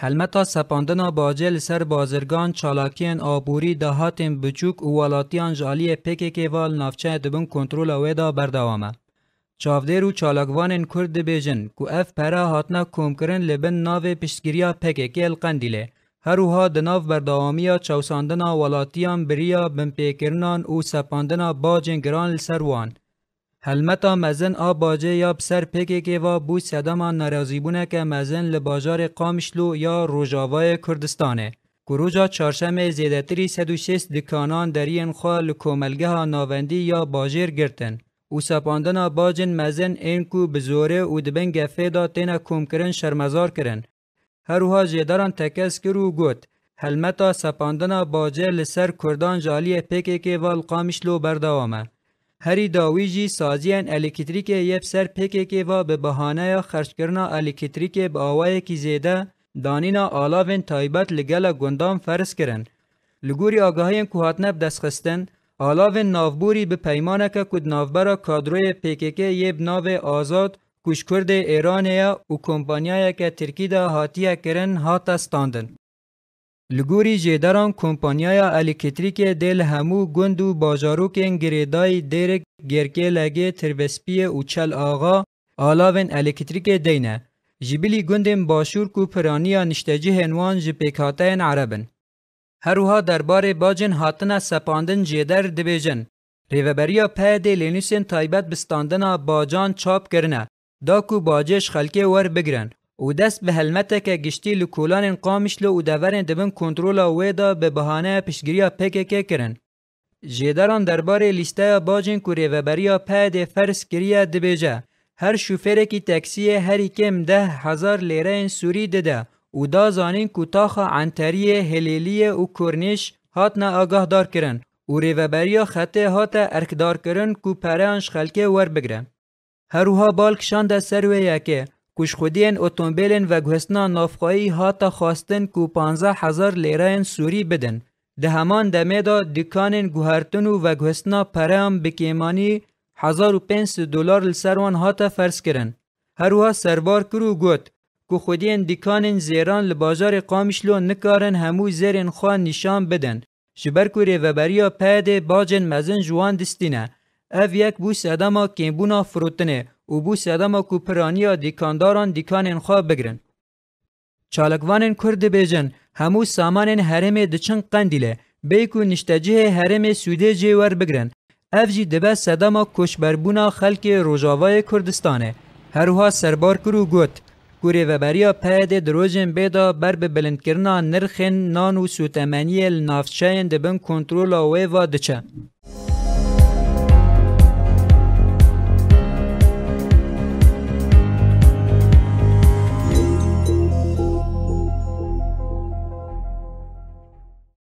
هلمتا سپاندنا باجل سر بازرگان چالاکین آبوری دهاتین بچوک و ولاتیان جالی پکی که وال نافچه دبن کنترول ویدا بردوامه. چاودیر و چالاکوانین کرد بیجن کو اف پرا هاتنا کومکرن لبن ناو پشتگیریا پکی القندیله. هروها دناو بردوامیا چوساندنا ولاتیان بریا بن پیکرنان و سپاندنا باجن گران سروان. هلمتا مزن آ باجه یا بسر پکه که و بو سداما نرازیبونه که مزن لباجار قامشلو یا روژاوای کردستانه. گروجا چارشم و شیست دکانان این خواه لکوملگه ها ناوندی یا باجر گرتن. او سپاندن باجن مزن این کو بزوره او دبن گفه دا تینا کم کرن شرمزار کرن. هر جیداران تکس کرو گوت. هلمتا سپاندنا باجه لسر کردان جالی پکه که قامشلو بردوامه. هری داویجی سازیان الکتریک یب سر پکه و به بهانه خرچکرنا الکتریک به آوای کی زیده دانینا آلاوین تایبت لگل گندام فرس کرن. لگوری آگاهین کوهاتنب دستخستن، آلاوین نافبوری به پیمانکه کد نافبرا کادروی پکک یب ناو آزاد کشکرد ایرانیا و کمپانیای که ترکی دا هاتیه کرن هاتا ستاندن. لگوری جیدران کمپانیای الیکتریک دل همو گندو بازاروکن گریدای دیرک گرکی لگه تربسپی و چل آغا آلاوین الیکتریک دینه. جیبیلی گندم باشور کو پرانی نشتجی هنوان جی پیکاتاین عربن. هروها دربار باجن هاتن سپاندن جیدر دبیجن. ریوبریا په دی لینوسین تایبت بستاندن باجان چاپ کرنه. کو باجش خلک ور بگرن. و دست به که گشتی لکولان قامشلو و دورن دبن کنترولا ویدا به بهانه پکه که کرن. جیداران درباره لیسته باجن کوری و بریا پد فرس گریه دبیجه. هر شوفره کی تاکسی هری کم ده هزار لیره سوری دده و دا زانین کتاخ عنتری هلیلی و کرنیش هات آگاه دار کرن و ریوبریا خطه هات ارکدار کرن کو پرانش خلکه ور بگرن هروها بالکشان ده سروه یکه کوشخودین اتومبیلن و گوهستنا ها تا خواستن کو 15 هزار لیره سوری بدن. ده همان دمه دا دکانین گوهرتنو و گوهستنا پرام بکیمانی پینس دلار لسروان هاته فرس کرن. هروها سربار کرو گوت کو خودین دکان زیران لباجار قامشلو نکارن همو زیرین خواه نشان بدن. شبرکو ریوبریا پید باجن مزن جوان دستینه. او یک بو سدما کمبونا فروتنه. و بو سدما کو پرانیا دیکانداران دیکان خوا بگرن. چالکوانین کرد بیجن همو سامانین حرم دچن قندیله بی نشتجه حرم سوده جیور ور بگرن. اف جی دبه سدما کشبربونا خلک روژاوای کردستانه. هروها سربار کرو گوت. کوری وبریا پید دروژن بیدا بر به بلند کرنا نرخن نان و سوتمنی نافچین دبن کنترول و دچه.